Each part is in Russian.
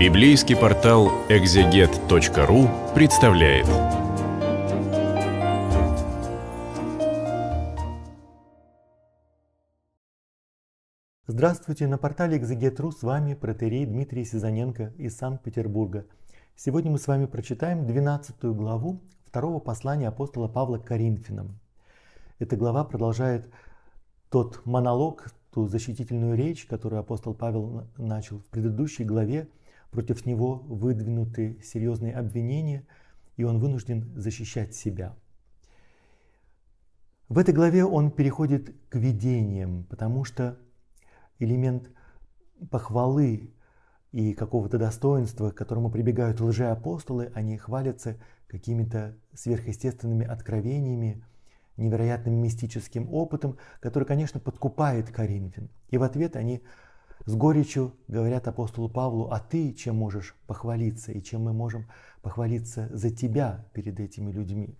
Библейский портал экзегет.ру представляет. Здравствуйте! На портале Экзегет.ру с вами протерей Дмитрий Сизаненко из Санкт-Петербурга. Сегодня мы с вами прочитаем 12 главу второго послания апостола Павла к Коринфянам. Эта глава продолжает тот монолог, ту защитительную речь, которую апостол Павел начал в предыдущей главе – Против него выдвинуты серьезные обвинения, и он вынужден защищать себя. В этой главе он переходит к видениям, потому что элемент похвалы и какого-то достоинства, к которому прибегают лжеапостолы, они хвалятся какими-то сверхъестественными откровениями, невероятным мистическим опытом, который, конечно, подкупает Коринфян. И в ответ они с горечью говорят апостолу Павлу, а ты чем можешь похвалиться и чем мы можем похвалиться за тебя перед этими людьми?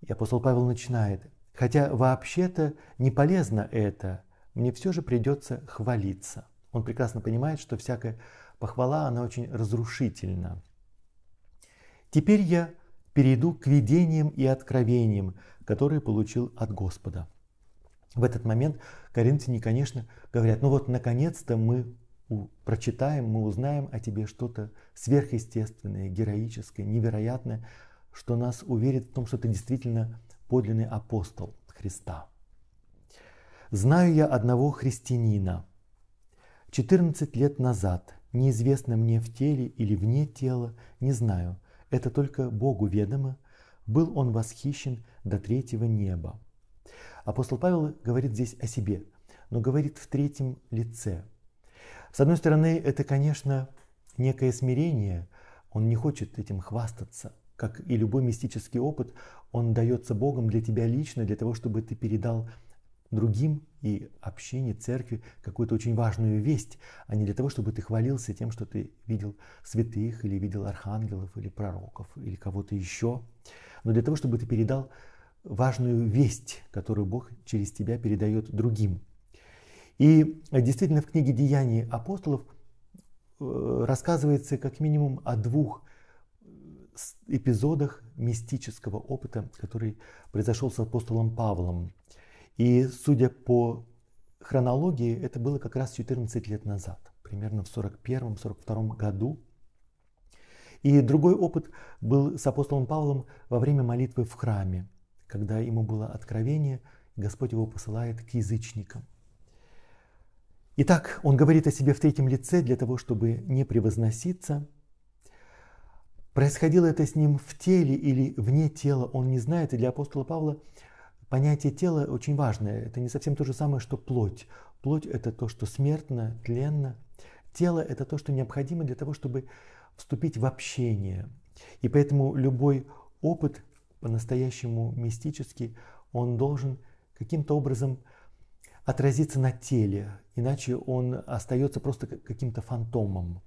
И апостол Павел начинает, хотя вообще-то не полезно это, мне все же придется хвалиться. Он прекрасно понимает, что всякая похвала, она очень разрушительна. Теперь я перейду к видениям и откровениям, которые получил от Господа в этот момент коринфяне, конечно, говорят, ну вот наконец-то мы прочитаем, мы узнаем о тебе что-то сверхъестественное, героическое, невероятное, что нас уверит в том, что ты действительно подлинный апостол Христа. Знаю я одного христианина. 14 лет назад, неизвестно мне в теле или вне тела, не знаю, это только Богу ведомо, был он восхищен до третьего неба. Апостол Павел говорит здесь о себе, но говорит в третьем лице. С одной стороны, это, конечно, некое смирение, он не хочет этим хвастаться, как и любой мистический опыт, он дается Богом для тебя лично, для того, чтобы ты передал другим и общине, церкви какую-то очень важную весть, а не для того, чтобы ты хвалился тем, что ты видел святых или видел архангелов или пророков или кого-то еще, но для того, чтобы ты передал важную весть, которую Бог через тебя передает другим. И э, действительно в книге «Деяний апостолов» э, рассказывается как минимум о двух э, эпизодах мистического опыта, который произошел с апостолом Павлом. И судя по хронологии, это было как раз 14 лет назад, примерно в 41-42 году. И другой опыт был с апостолом Павлом во время молитвы в храме – когда ему было откровение, Господь его посылает к язычникам. Итак, он говорит о себе в третьем лице для того, чтобы не превозноситься. Происходило это с ним в теле или вне тела, он не знает. И для апостола Павла понятие тела очень важное. Это не совсем то же самое, что плоть. Плоть – это то, что смертно, тленно. Тело – это то, что необходимо для того, чтобы вступить в общение. И поэтому любой опыт по-настоящему мистический, он должен каким-то образом отразиться на теле, иначе он остается просто каким-то фантомом.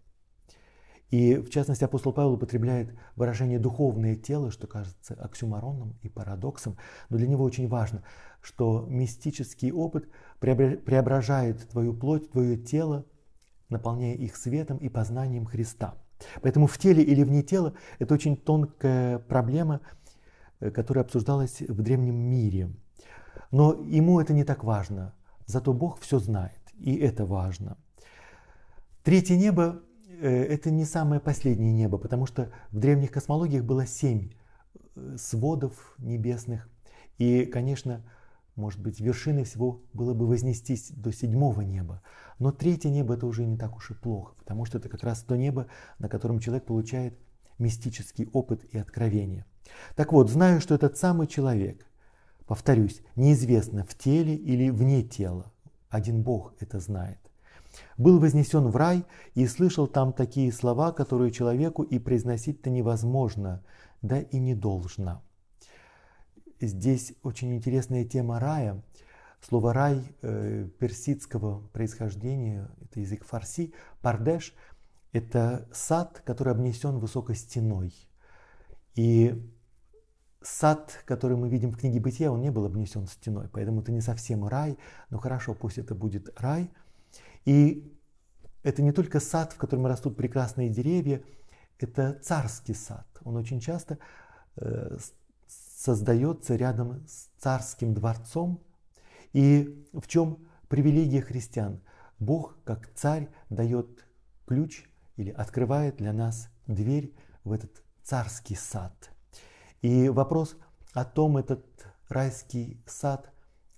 И в частности апостол Павел употребляет выражение «духовное тело», что кажется оксюмароном и парадоксом, но для него очень важно, что мистический опыт преображает твою плоть, твое тело, наполняя их светом и познанием Христа. Поэтому в теле или вне тела – это очень тонкая проблема – Э, которое обсуждалось в древнем мире. Но ему это не так важно. Зато Бог все знает, и это важно. Третье небо э, – это не самое последнее небо, потому что в древних космологиях было семь э, сводов небесных. И, конечно, может быть, вершиной всего было бы вознестись до седьмого неба. Но третье небо – это уже не так уж и плохо, потому что это как раз то небо, на котором человек получает мистический опыт и откровение. Так вот, знаю, что этот самый человек, повторюсь, неизвестно в теле или вне тела, один Бог это знает, был вознесен в рай и слышал там такие слова, которые человеку и произносить-то невозможно, да и не должно. Здесь очень интересная тема рая. Слово «рай» э, персидского происхождения, это язык фарси, «пардеш» – это сад, который обнесен высокой стеной – и сад, который мы видим в книге Бытия, он не был обнесен стеной, поэтому это не совсем рай, но хорошо, пусть это будет рай. И это не только сад, в котором растут прекрасные деревья, это царский сад. Он очень часто э, создается рядом с царским дворцом. И в чем привилегия христиан? Бог, как царь, дает ключ или открывает для нас дверь в этот царский сад. И вопрос о том, этот райский сад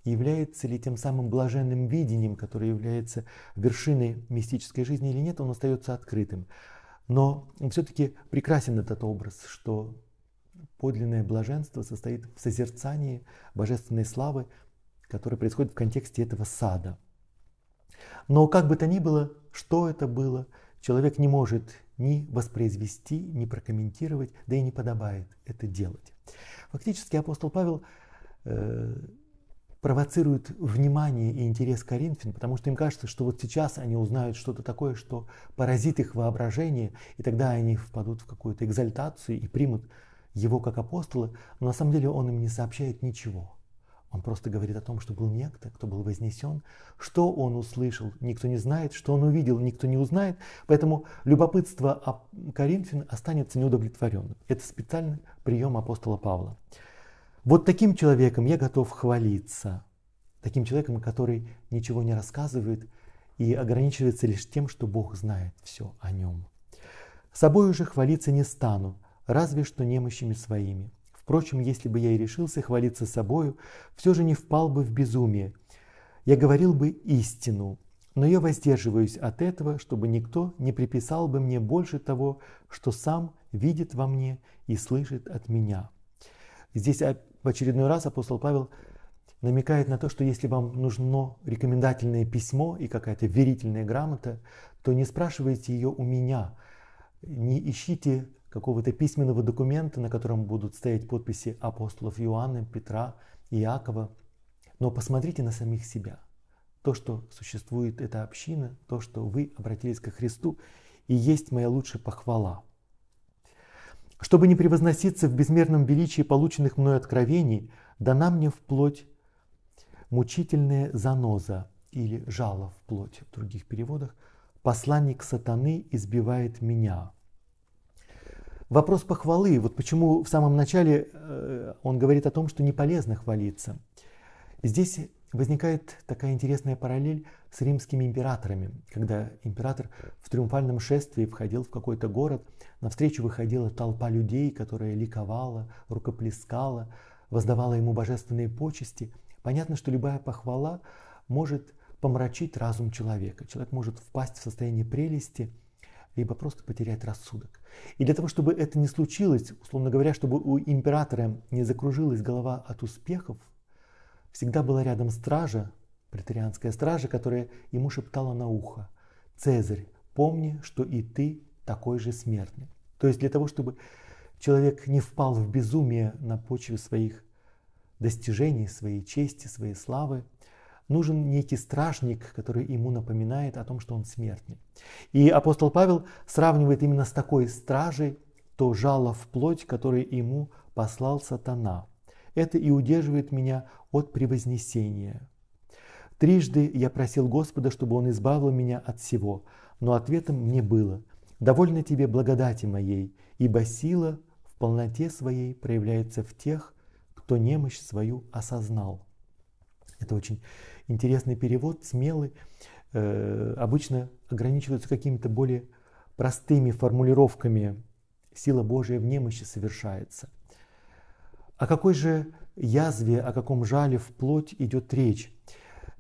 является ли тем самым блаженным видением, которое является вершиной мистической жизни или нет, он остается открытым. Но все-таки прекрасен этот образ, что подлинное блаженство состоит в созерцании божественной славы, которая происходит в контексте этого сада. Но как бы то ни было, что это было – человек не может ни воспроизвести, ни прокомментировать, да и не подобает это делать. Фактически апостол Павел э, провоцирует внимание и интерес коринфян, потому что им кажется, что вот сейчас они узнают что-то такое, что поразит их воображение, и тогда они впадут в какую-то экзальтацию и примут его как апостола, но на самом деле он им не сообщает ничего. Он просто говорит о том, что был некто, кто был вознесен, что он услышал, никто не знает, что он увидел, никто не узнает. Поэтому любопытство о Коринфян останется неудовлетворенным. Это специальный прием апостола Павла. Вот таким человеком я готов хвалиться. Таким человеком, который ничего не рассказывает и ограничивается лишь тем, что Бог знает все о нем. Собой уже хвалиться не стану, разве что немощами своими – Впрочем, если бы я и решился хвалиться собою, все же не впал бы в безумие. Я говорил бы истину, но я воздерживаюсь от этого, чтобы никто не приписал бы мне больше того, что сам видит во мне и слышит от меня. Здесь в очередной раз апостол Павел намекает на то, что если вам нужно рекомендательное письмо и какая-то верительная грамота, то не спрашивайте ее у меня, не ищите какого-то письменного документа, на котором будут стоять подписи апостолов Иоанна, Петра, Иакова. Но посмотрите на самих себя. То, что существует эта община, то, что вы обратились ко Христу, и есть моя лучшая похвала. Чтобы не превозноситься в безмерном величии полученных мной откровений, дана мне вплоть мучительная заноза или жало в плоть в других переводах, посланник сатаны избивает меня, Вопрос похвалы. Вот почему в самом начале э, он говорит о том, что не полезно хвалиться. Здесь возникает такая интересная параллель с римскими императорами, когда император в триумфальном шествии входил в какой-то город, навстречу выходила толпа людей, которая ликовала, рукоплескала, воздавала ему божественные почести. Понятно, что любая похвала может помрачить разум человека. Человек может впасть в состояние прелести – либо просто потерять рассудок. И для того, чтобы это не случилось, условно говоря, чтобы у императора не закружилась голова от успехов, всегда была рядом стража, претарианская стража, которая ему шептала на ухо, «Цезарь, помни, что и ты такой же смертный». То есть для того, чтобы человек не впал в безумие на почве своих достижений, своей чести, своей славы, нужен некий стражник, который ему напоминает о том, что он смертный. И апостол Павел сравнивает именно с такой стражей то жало в плоть, которое ему послал сатана. Это и удерживает меня от превознесения. Трижды я просил Господа, чтобы Он избавил меня от всего, но ответом мне было «Довольно тебе благодати моей, ибо сила в полноте своей проявляется в тех, кто немощь свою осознал». Это очень интересный перевод, смелый, э, обычно ограничиваются какими-то более простыми формулировками «сила Божия в немощи совершается». О какой же язве, о каком жале в плоть идет речь?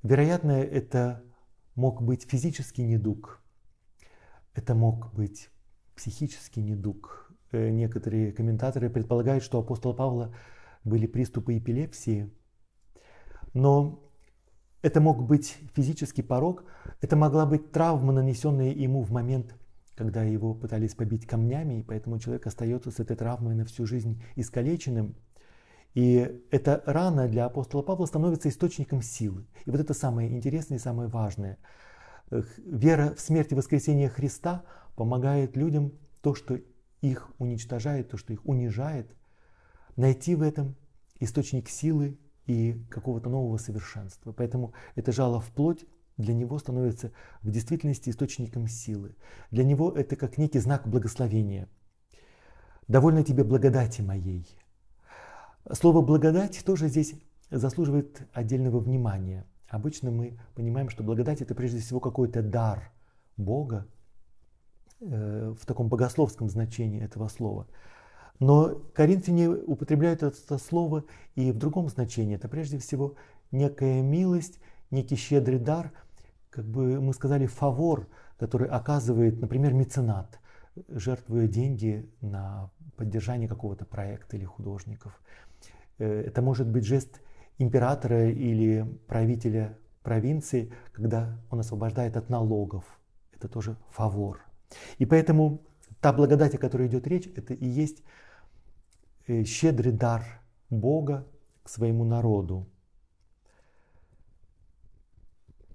Вероятно, это мог быть физический недуг, это мог быть психический недуг. Э, некоторые комментаторы предполагают, что у апостола Павла были приступы эпилепсии, но это мог быть физический порог, это могла быть травма, нанесенная ему в момент, когда его пытались побить камнями, и поэтому человек остается с этой травмой на всю жизнь искалеченным. И эта рана для апостола Павла становится источником силы. И вот это самое интересное и самое важное. Вера в смерть и воскресение Христа помогает людям то, что их уничтожает, то, что их унижает, найти в этом источник силы и какого-то нового совершенства. Поэтому это жало в плоть для него становится в действительности источником силы. Для него это как некий знак благословения. «Довольно тебе благодати моей». Слово «благодать» тоже здесь заслуживает отдельного внимания. Обычно мы понимаем, что благодать – это прежде всего какой-то дар Бога э, в таком богословском значении этого слова – но коринфяне употребляют это слово и в другом значении. Это прежде всего некая милость, некий щедрый дар, как бы мы сказали, фавор, который оказывает, например, меценат, жертвуя деньги на поддержание какого-то проекта или художников. Э, это может быть жест императора или правителя провинции, когда он освобождает от налогов. Это тоже фавор. И поэтому Та благодать, о которой идет речь, это и есть э, щедрый дар Бога к своему народу.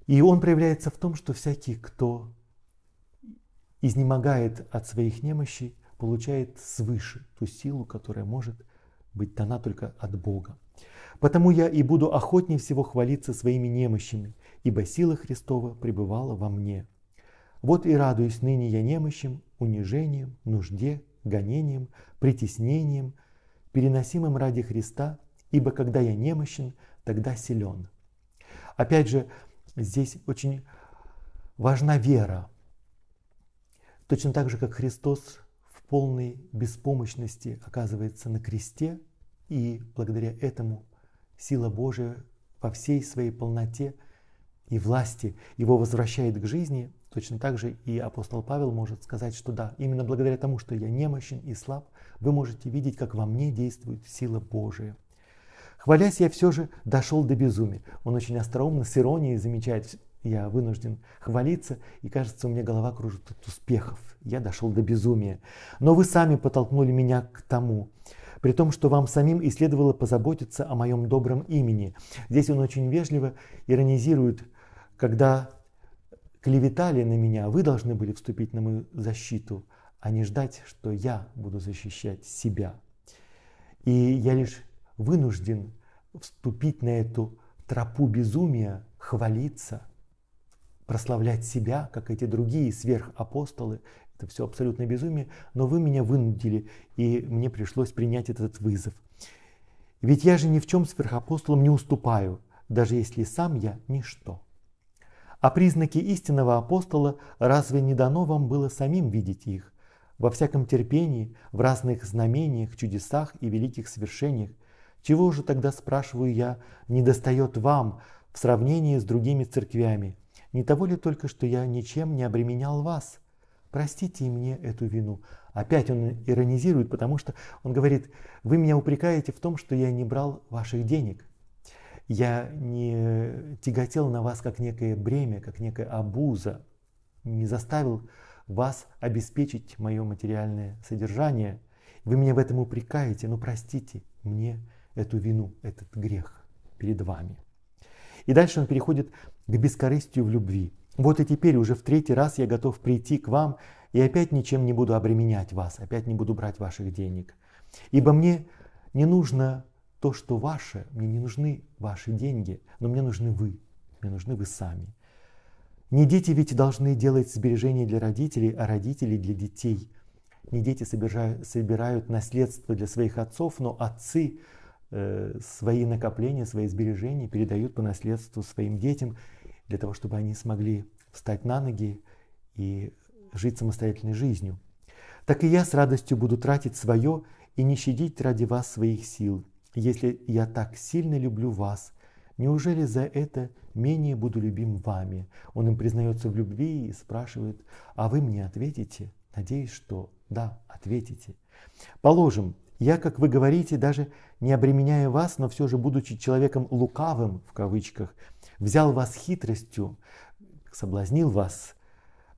И он проявляется в том, что всякий, кто изнемогает от своих немощей, получает свыше ту силу, которая может быть дана только от Бога. Потому я и буду охотнее всего хвалиться своими немощами, ибо сила Христова пребывала во мне. Вот и радуюсь ныне я немощам, унижением, нужде, гонением, притеснением, переносимым ради Христа, ибо когда я немощен, тогда силен. Опять же, здесь очень важна вера. Точно так же, как Христос в полной беспомощности оказывается на кресте, и благодаря этому сила Божия во всей своей полноте и власти его возвращает к жизни – Точно так же и апостол Павел может сказать, что да, именно благодаря тому, что я немощен и слаб, вы можете видеть, как во мне действует сила Божия. Хвалясь, я все же дошел до безумия. Он очень остроумно, с иронией замечает, я вынужден хвалиться, и кажется, у меня голова кружит от успехов. Я дошел до безумия. Но вы сами потолкнули меня к тому при том, что вам самим и следовало позаботиться о моем добром имени. Здесь он очень вежливо иронизирует, когда клеветали на меня, вы должны были вступить на мою защиту, а не ждать, что я буду защищать себя. И я лишь вынужден вступить на эту тропу безумия, хвалиться, прославлять себя, как эти другие сверхапостолы. Это все абсолютное безумие, но вы меня вынудили, и мне пришлось принять этот вызов. Ведь я же ни в чем сверхапостолам не уступаю, даже если сам я ничто. А признаки истинного апостола разве не дано вам было самим видеть их? Во всяком терпении, в разных знамениях, чудесах и великих свершениях. Чего же тогда, спрашиваю я, Не достает вам в сравнении с другими церквями? Не того ли только, что я ничем не обременял вас? Простите мне эту вину. Опять он иронизирует, потому что он говорит, вы меня упрекаете в том, что я не брал ваших денег. Я не тяготел на вас как некое бремя, как некая обуза, не заставил вас обеспечить мое материальное содержание. Вы меня в этом упрекаете, но простите мне эту вину, этот грех перед вами. И дальше он переходит к бескорыстию в любви. Вот и теперь уже в третий раз я готов прийти к вам и опять ничем не буду обременять вас, опять не буду брать ваших денег. Ибо мне не нужно то, что ваше, мне не нужны ваши деньги, но мне нужны вы, мне нужны вы сами. Не дети ведь должны делать сбережения для родителей, а родители для детей. Не дети собирают, собирают наследство для своих отцов, но отцы э, свои накопления, свои сбережения передают по наследству своим детям, для того, чтобы они смогли встать на ноги и жить самостоятельной жизнью. Так и я с радостью буду тратить свое и не щадить ради вас своих сил, если я так сильно люблю вас, неужели за это менее буду любим вами? Он им признается в любви и спрашивает, а вы мне ответите? Надеюсь, что да, ответите. Положим, я, как вы говорите, даже не обременяя вас, но все же, будучи человеком лукавым, в кавычках, взял вас хитростью, соблазнил вас,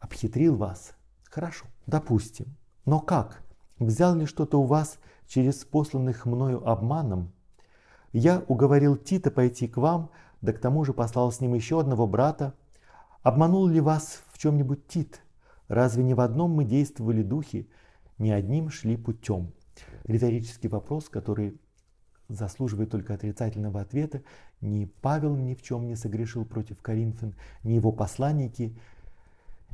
обхитрил вас. Хорошо, допустим. Но как? Взял ли что-то у вас через посланных мною обманом? Я уговорил Тита пойти к вам, да к тому же послал с ним еще одного брата. Обманул ли вас в чем-нибудь Тит? Разве не в одном мы действовали духи, не одним шли путем? Риторический вопрос, который заслуживает только отрицательного ответа, ни Павел ни в чем не согрешил против Коринфян, ни его посланники –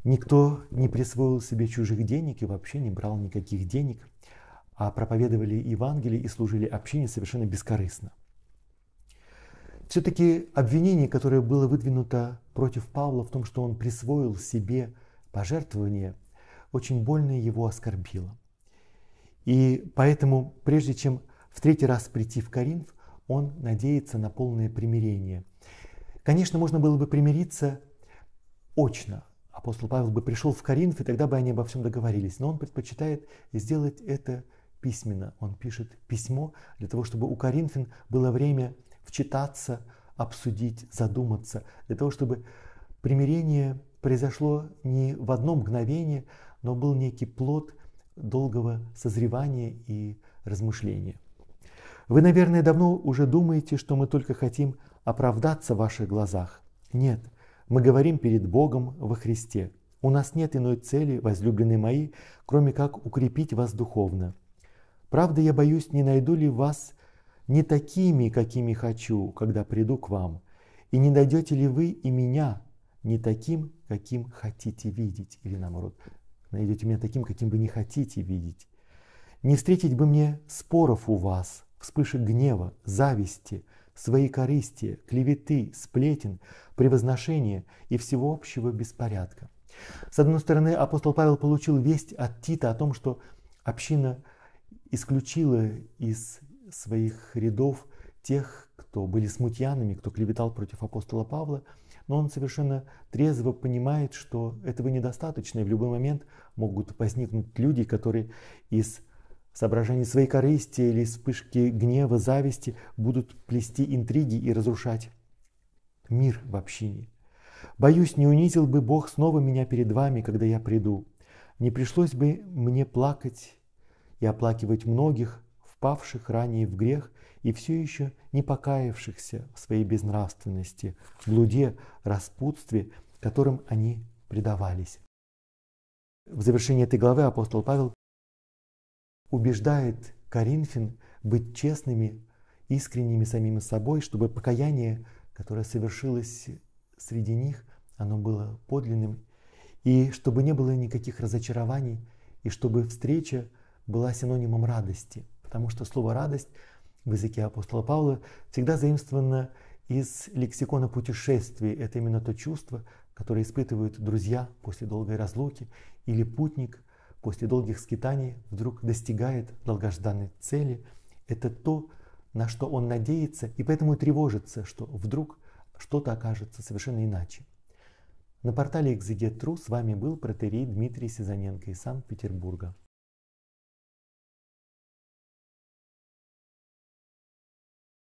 Никто не присвоил себе чужих денег и вообще не брал никаких денег, а проповедовали Евангелие и служили общине совершенно бескорыстно. Все-таки обвинение, которое было выдвинуто против Павла в том, что он присвоил себе пожертвование, очень больно его оскорбило. И поэтому, прежде чем в третий раз прийти в Коринф, он надеется на полное примирение. Конечно, можно было бы примириться очно, апостол Павел бы пришел в Коринф, и тогда бы они обо всем договорились. Но он предпочитает сделать это письменно. Он пишет письмо для того, чтобы у Коринфян было время вчитаться, обсудить, задуматься, для того, чтобы примирение произошло не в одно мгновение, но был некий плод долгого созревания и размышления. Вы, наверное, давно уже думаете, что мы только хотим оправдаться в ваших глазах. Нет – мы говорим перед Богом во Христе. У нас нет иной цели, возлюбленные мои, кроме как укрепить вас духовно. Правда, я боюсь, не найду ли вас не такими, какими хочу, когда приду к вам, и не найдете ли вы и меня не таким, каким хотите видеть, или наоборот, найдете меня таким, каким бы не хотите видеть. Не встретить бы мне споров у вас, вспышек гнева, зависти – своей корысти, клеветы, сплетен, превозношения и всего общего беспорядка. С одной стороны, апостол Павел получил весть от Тита о том, что община исключила из своих рядов тех, кто были смутьянами, кто клеветал против апостола Павла, но он совершенно трезво понимает, что этого недостаточно, и в любой момент могут возникнуть люди, которые из Соображения своей корысти или вспышки гнева, зависти будут плести интриги и разрушать мир в общине. Боюсь, не унизил бы Бог снова меня перед вами, когда я приду. Не пришлось бы мне плакать и оплакивать многих, впавших ранее в грех и все еще не покаявшихся в своей безнравственности, в блуде, распутстве, которым они предавались. В завершении этой главы апостол Павел убеждает Коринфян быть честными, искренними самими собой, чтобы покаяние, которое совершилось среди них, оно было подлинным, и чтобы не было никаких разочарований, и чтобы встреча была синонимом радости, потому что слово «радость» в языке апостола Павла всегда заимствовано из лексикона путешествий. Это именно то чувство, которое испытывают друзья после долгой разлуки или путник, после долгих скитаний вдруг достигает долгожданной цели, это то, на что он надеется, и поэтому тревожится, что вдруг что-то окажется совершенно иначе. На портале «Экзегет.ру» с вами был протерей Дмитрий Сизаненко из Санкт-Петербурга.